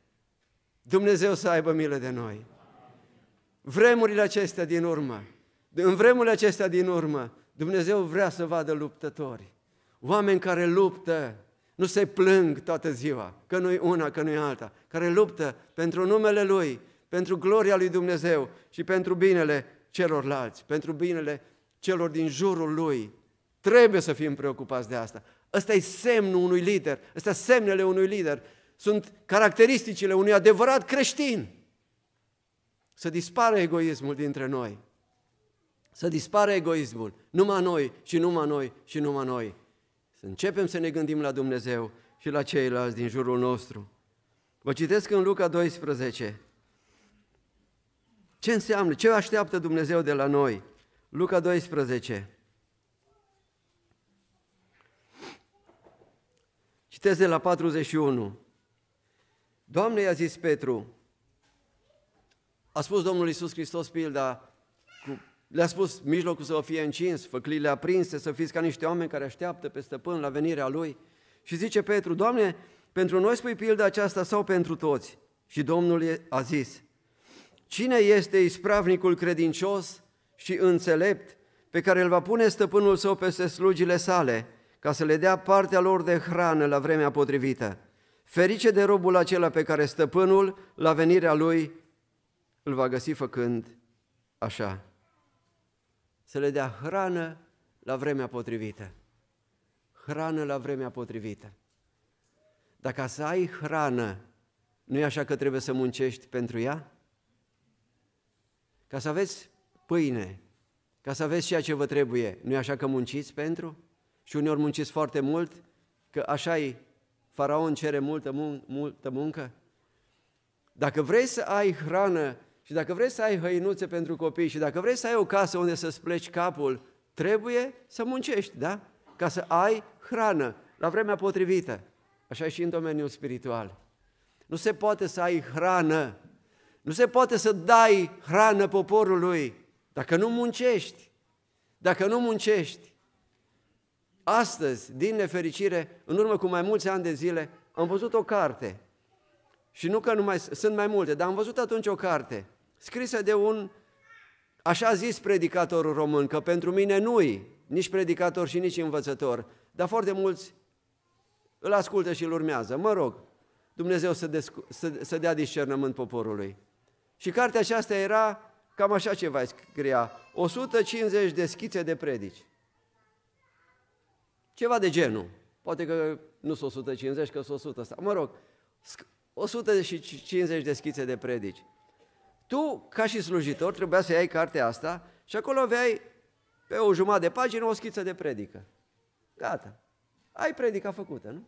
Dumnezeu să aibă milă de noi. Vremurile acestea din urmă, în vremurile acestea din urmă, Dumnezeu vrea să vadă luptători, oameni care luptă, nu se plâng toată ziua, că nu-i una, că nu-i alta, care luptă pentru numele Lui, pentru gloria Lui Dumnezeu și pentru binele celorlalți, pentru binele celor din jurul Lui. Trebuie să fim preocupați de asta. Ăsta e semnul unui lider, ăsta semnele unui lider, sunt caracteristicile unui adevărat creștin. Să dispară egoismul dintre noi, să dispară egoismul, numai noi și numai noi și numai noi. Să începem să ne gândim la Dumnezeu și la ceilalți din jurul nostru. Vă citesc în Luca 12. Ce înseamnă? Ce așteaptă Dumnezeu de la noi? Luca 12. Citez de la 41. Doamne, i-a zis Petru, a spus Domnul Iisus Hristos pilda, cu, le-a spus mijlocul să vă fie încins, făclile aprinse, să fiți ca niște oameni care așteaptă pe stăpân la venirea Lui. Și zice Petru, Doamne, pentru noi spui pilda aceasta sau pentru toți? Și Domnul a zis, Cine este ispravnicul credincios și înțelept pe care îl va pune stăpânul său peste slugile sale?' ca să le dea partea lor de hrană la vremea potrivită. Ferice de robul acela pe care stăpânul, la venirea lui, îl va găsi făcând așa. Să le dea hrană la vremea potrivită. Hrană la vremea potrivită. Dacă să ai hrană, nu e așa că trebuie să muncești pentru ea? Ca să aveți pâine, ca să aveți ceea ce vă trebuie, nu e așa că munciți pentru? Și ori munciți foarte mult, că așa e, faraon cere multă, mun- multă muncă. Dacă vrei să ai hrană și dacă vrei să ai hăinuțe pentru copii și dacă vrei să ai o casă unde să-ți pleci capul, trebuie să muncești, da? Ca să ai hrană la vremea potrivită. Așa e și în domeniul spiritual. Nu se poate să ai hrană, nu se poate să dai hrană poporului dacă nu muncești. Dacă nu muncești, Astăzi, din nefericire, în urmă cu mai mulți ani de zile, am văzut o carte. Și nu că nu mai sunt mai multe, dar am văzut atunci o carte scrisă de un, așa zis predicator român, că pentru mine nu-i nici predicator și nici învățător, dar foarte mulți îl ascultă și îl urmează. Mă rog, Dumnezeu să, descu- să, să dea discernământ poporului. Și cartea aceasta era cam așa ceva scria, 150 de schițe de predici. Ceva de genul. Poate că nu sunt 150, că sunt 100. Mă rog, 150 de schițe de predici. Tu, ca și slujitor, trebuia să iei cartea asta și acolo aveai pe o jumătate de pagină o schiță de predică. Gata. Ai predica făcută, nu?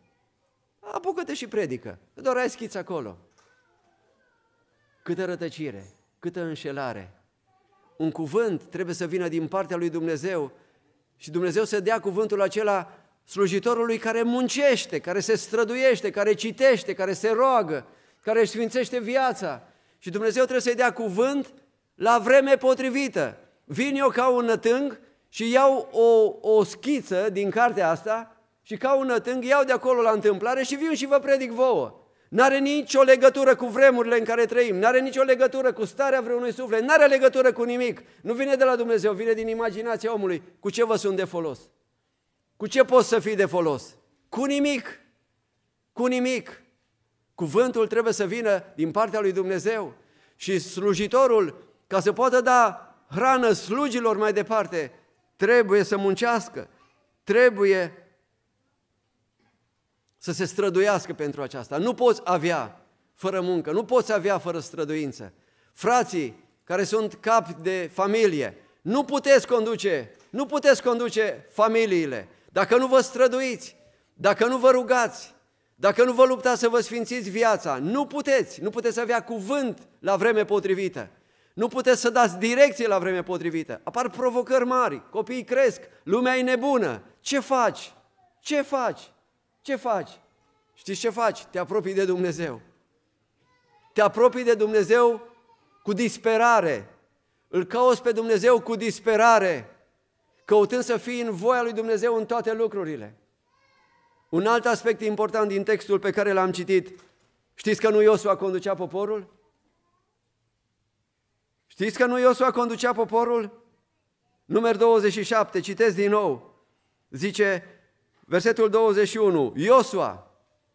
Apucă-te și predică. Doar ai schiță acolo. Câtă rătăcire, câtă înșelare. Un cuvânt trebuie să vină din partea lui Dumnezeu și Dumnezeu să dea cuvântul acela slujitorului care muncește, care se străduiește, care citește, care se roagă, care își sfințește viața. Și Dumnezeu trebuie să-i dea cuvânt la vreme potrivită. Vin eu ca un nătâng și iau o, o schiță din cartea asta și ca un nătâng iau de acolo la întâmplare și vin și vă predic vouă. N-are nicio legătură cu vremurile în care trăim, n-are nicio legătură cu starea vreunui suflet, n-are legătură cu nimic. Nu vine de la Dumnezeu, vine din imaginația omului. Cu ce vă sunt de folos? Cu ce poți să fii de folos? Cu nimic. Cu nimic. Cuvântul trebuie să vină din partea lui Dumnezeu și slujitorul, ca să poată da hrană slujilor mai departe, trebuie să muncească, trebuie să se străduiască pentru aceasta. Nu poți avea fără muncă, nu poți avea fără străduință. Frații care sunt capi de familie, nu puteți conduce, nu puteți conduce familiile, dacă nu vă străduiți, dacă nu vă rugați, dacă nu vă luptați să vă sfințiți viața, nu puteți, nu puteți avea cuvânt la vreme potrivită. Nu puteți să dați direcție la vreme potrivită. Apar provocări mari, copiii cresc, lumea e nebună. Ce faci? Ce faci? Ce faci? Știți ce faci? Te apropii de Dumnezeu. Te apropii de Dumnezeu cu disperare. Îl cauți pe Dumnezeu cu disperare căutând să fii în voia lui Dumnezeu în toate lucrurile. Un alt aspect important din textul pe care l-am citit, știți că nu Iosua conducea poporul? Știți că nu Iosua conducea poporul? Numărul 27, citesc din nou, zice versetul 21, Iosua,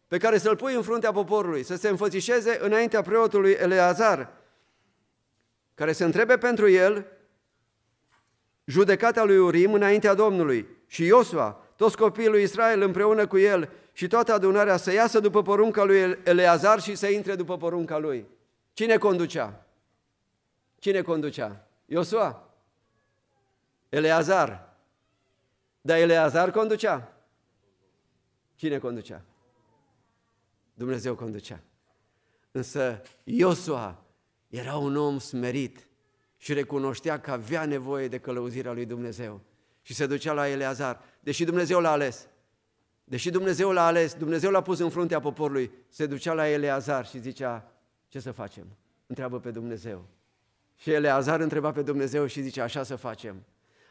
pe care să-l pui în fruntea poporului, să se înfățișeze înaintea preotului Eleazar, care se întrebe pentru el judecata lui Urim înaintea Domnului și Iosua, toți copiii lui Israel împreună cu el și toată adunarea să iasă după porunca lui Eleazar și să intre după porunca lui. Cine conducea? Cine conducea? Iosua? Eleazar? Dar Eleazar conducea? Cine conducea? Dumnezeu conducea. Însă Iosua era un om smerit, și recunoștea că avea nevoie de călăuzirea lui Dumnezeu. Și se ducea la Eleazar, deși Dumnezeu l-a ales. Deși Dumnezeu l-a ales, Dumnezeu l-a pus în fruntea poporului, se ducea la Eleazar și zicea, ce să facem? Întreabă pe Dumnezeu. Și Eleazar întreba pe Dumnezeu și zice, așa să facem.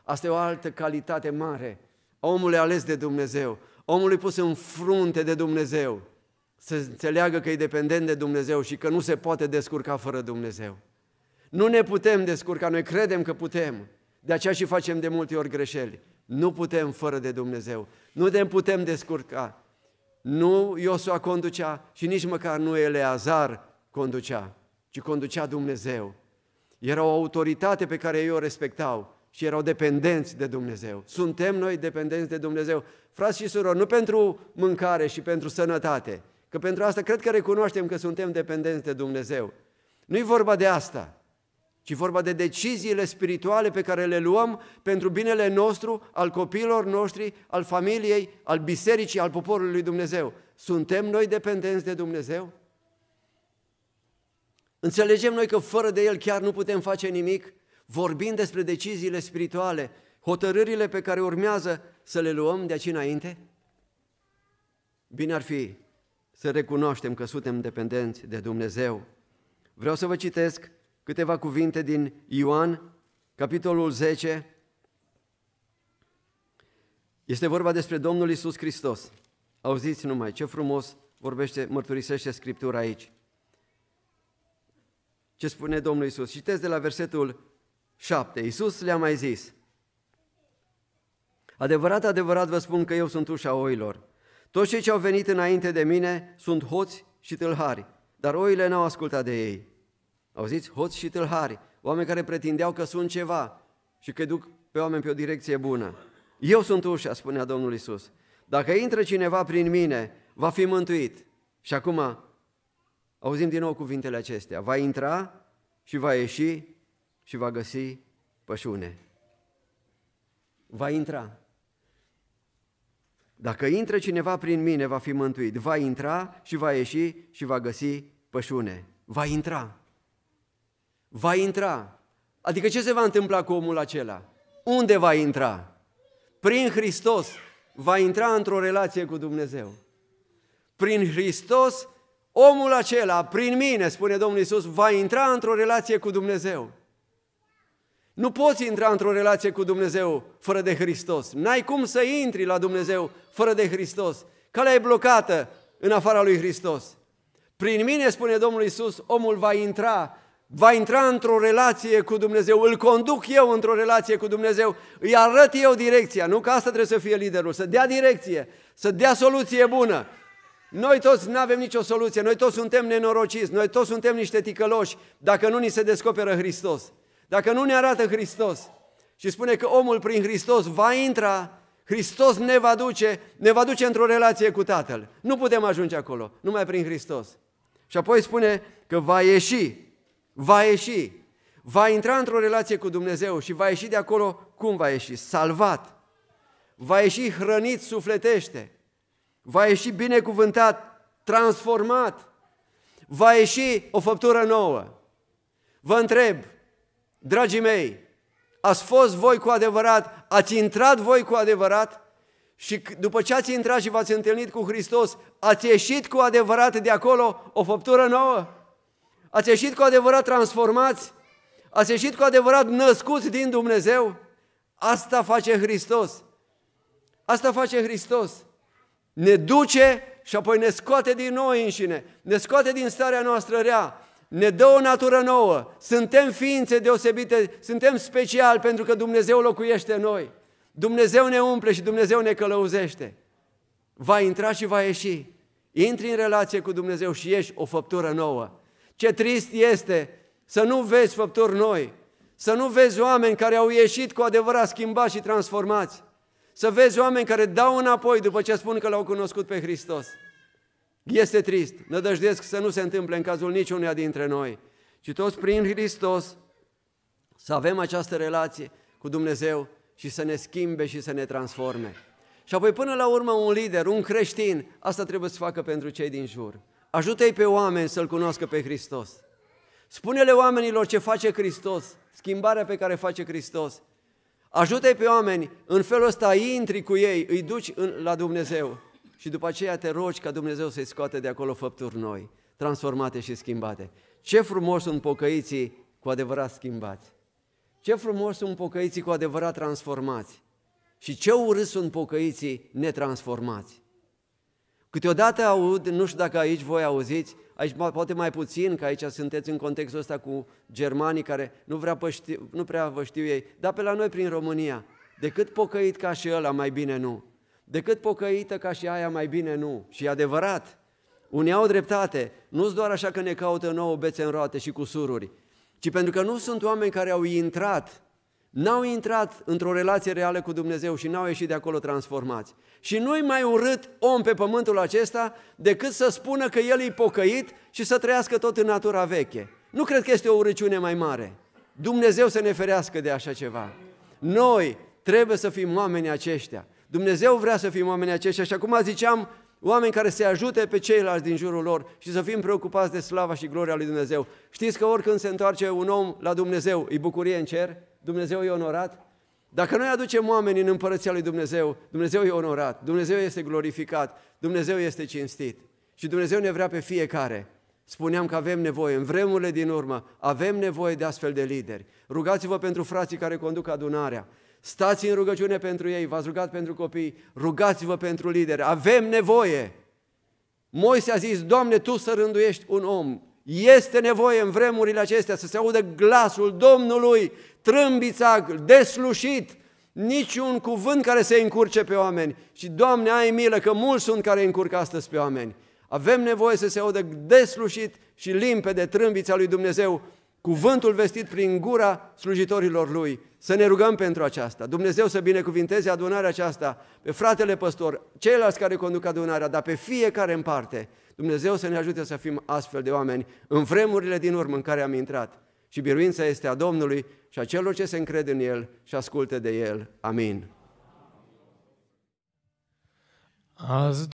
Asta e o altă calitate mare Omul e ales de Dumnezeu, omul e pus în frunte de Dumnezeu, să înțeleagă că e dependent de Dumnezeu și că nu se poate descurca fără Dumnezeu. Nu ne putem descurca, noi credem că putem. De aceea și facem de multe ori greșeli. Nu putem fără de Dumnezeu. Nu ne putem descurca. Nu Iosua conducea și nici măcar nu Eleazar conducea, ci conducea Dumnezeu. Era o autoritate pe care ei o respectau și erau dependenți de Dumnezeu. Suntem noi dependenți de Dumnezeu. Frați și surori, nu pentru mâncare și pentru sănătate, că pentru asta cred că recunoaștem că suntem dependenți de Dumnezeu. Nu-i vorba de asta, ci vorba de deciziile spirituale pe care le luăm pentru binele nostru, al copiilor noștri, al familiei, al bisericii, al poporului lui Dumnezeu. Suntem noi dependenți de Dumnezeu? Înțelegem noi că fără de El chiar nu putem face nimic? vorbind despre deciziile spirituale, hotărârile pe care urmează să le luăm de aici înainte? Bine ar fi să recunoaștem că suntem dependenți de Dumnezeu. Vreau să vă citesc câteva cuvinte din Ioan, capitolul 10. Este vorba despre Domnul Isus Hristos. Auziți numai ce frumos vorbește, mărturisește Scriptura aici. Ce spune Domnul Isus? Citeți de la versetul 7. Isus le-a mai zis, Adevărat, adevărat vă spun că eu sunt ușa oilor. Toți cei ce au venit înainte de mine sunt hoți și tâlhari, dar oile n-au ascultat de ei. Auziți? Hoți și tâlhari, oameni care pretindeau că sunt ceva și că duc pe oameni pe o direcție bună. Eu sunt ușa, spunea Domnul Isus. Dacă intră cineva prin mine, va fi mântuit. Și acum auzim din nou cuvintele acestea. Va intra și va ieși și va găsi pășune. Va intra. Dacă intră cineva prin mine, va fi mântuit. Va intra și va ieși și va găsi pășune. Va intra va intra. Adică ce se va întâmpla cu omul acela? Unde va intra? Prin Hristos va intra într-o relație cu Dumnezeu. Prin Hristos, omul acela, prin mine, spune Domnul Isus, va intra într-o relație cu Dumnezeu. Nu poți intra într-o relație cu Dumnezeu fără de Hristos. N-ai cum să intri la Dumnezeu fără de Hristos. Calea e blocată în afara lui Hristos. Prin mine, spune Domnul Isus, omul va intra va intra într-o relație cu Dumnezeu, îl conduc eu într-o relație cu Dumnezeu, îi arăt eu direcția, nu că asta trebuie să fie liderul, să dea direcție, să dea soluție bună. Noi toți nu avem nicio soluție, noi toți suntem nenorociți, noi toți suntem niște ticăloși dacă nu ni se descoperă Hristos, dacă nu ne arată Hristos. Și spune că omul prin Hristos va intra, Hristos ne va duce, ne va duce într-o relație cu Tatăl. Nu putem ajunge acolo, numai prin Hristos. Și apoi spune că va ieși va ieși, va intra într-o relație cu Dumnezeu și va ieși de acolo, cum va ieși? Salvat, va ieși hrănit sufletește, va ieși binecuvântat, transformat, va ieși o făptură nouă. Vă întreb, dragii mei, ați fost voi cu adevărat, ați intrat voi cu adevărat și după ce ați intrat și v-ați întâlnit cu Hristos, ați ieșit cu adevărat de acolo o făptură nouă? Ați ieșit cu adevărat transformați? Ați ieșit cu adevărat născuți din Dumnezeu? Asta face Hristos. Asta face Hristos. Ne duce și apoi ne scoate din noi înșine, ne scoate din starea noastră rea, ne dă o natură nouă, suntem ființe deosebite, suntem special pentru că Dumnezeu locuiește în noi. Dumnezeu ne umple și Dumnezeu ne călăuzește. Va intra și va ieși. Intri în relație cu Dumnezeu și ieși o făptură nouă. Ce trist este să nu vezi făpturi noi, să nu vezi oameni care au ieșit cu adevărat schimbați și transformați, să vezi oameni care dau înapoi după ce spun că l-au cunoscut pe Hristos. Este trist, nădăjdesc să nu se întâmple în cazul niciunea dintre noi, ci toți prin Hristos să avem această relație cu Dumnezeu și să ne schimbe și să ne transforme. Și apoi până la urmă un lider, un creștin, asta trebuie să facă pentru cei din jur. Ajută-i pe oameni să-L cunoască pe Hristos. Spune-le oamenilor ce face Hristos, schimbarea pe care face Hristos. Ajută-i pe oameni, în felul ăsta intri cu ei, îi duci în, la Dumnezeu și după aceea te rogi ca Dumnezeu să-i scoate de acolo făpturi noi, transformate și schimbate. Ce frumos sunt pocăiții cu adevărat schimbați! Ce frumos sunt pocăiții cu adevărat transformați! Și ce urât sunt pocăiții netransformați! Câteodată aud, nu știu dacă aici voi auziți, aici poate mai puțin, că aici sunteți în contextul ăsta cu germanii care nu prea, păști, nu prea vă știu ei, dar pe la noi prin România, decât pocăit ca și ăla, mai bine nu. Decât pocăită ca și aia, mai bine nu. Și e adevărat, unii au dreptate, nu-s doar așa că ne caută nouă bețe în roate și cu sururi, ci pentru că nu sunt oameni care au intrat N-au intrat într-o relație reală cu Dumnezeu și n-au ieșit de acolo transformați. Și nu-i mai urât om pe pământul acesta decât să spună că el e pocăit și să trăiască tot în natura veche. Nu cred că este o urăciune mai mare. Dumnezeu să ne ferească de așa ceva. Noi trebuie să fim oameni aceștia. Dumnezeu vrea să fim oameni aceștia și acum ziceam, oameni care se ajute pe ceilalți din jurul lor și să fim preocupați de slava și gloria lui Dumnezeu. Știți că oricând se întoarce un om la Dumnezeu, îi bucurie în cer? Dumnezeu e onorat? Dacă noi aducem oameni în împărăția lui Dumnezeu, Dumnezeu e onorat, Dumnezeu este glorificat, Dumnezeu este cinstit. Și Dumnezeu ne vrea pe fiecare. Spuneam că avem nevoie, în vremurile din urmă, avem nevoie de astfel de lideri. Rugați-vă pentru frații care conduc adunarea. Stați în rugăciune pentru ei, v-ați rugat pentru copii, rugați-vă pentru lideri. Avem nevoie! Moise a zis, Doamne, Tu să rânduiești un om este nevoie în vremurile acestea să se audă glasul Domnului, trâmbița deslușit, niciun cuvânt care să încurce pe oameni. Și, Doamne, ai milă că mulți sunt care încurcă astăzi pe oameni. Avem nevoie să se audă deslușit și limpede trâmbița lui Dumnezeu cuvântul vestit prin gura slujitorilor lui. Să ne rugăm pentru aceasta. Dumnezeu să binecuvinteze adunarea aceasta pe fratele păstor, ceilalți care conduc adunarea, dar pe fiecare în parte. Dumnezeu să ne ajute să fim astfel de oameni în vremurile din urmă în care am intrat. Și biruința este a Domnului și a celor ce se încred în El și ascultă de El. Amin. Azi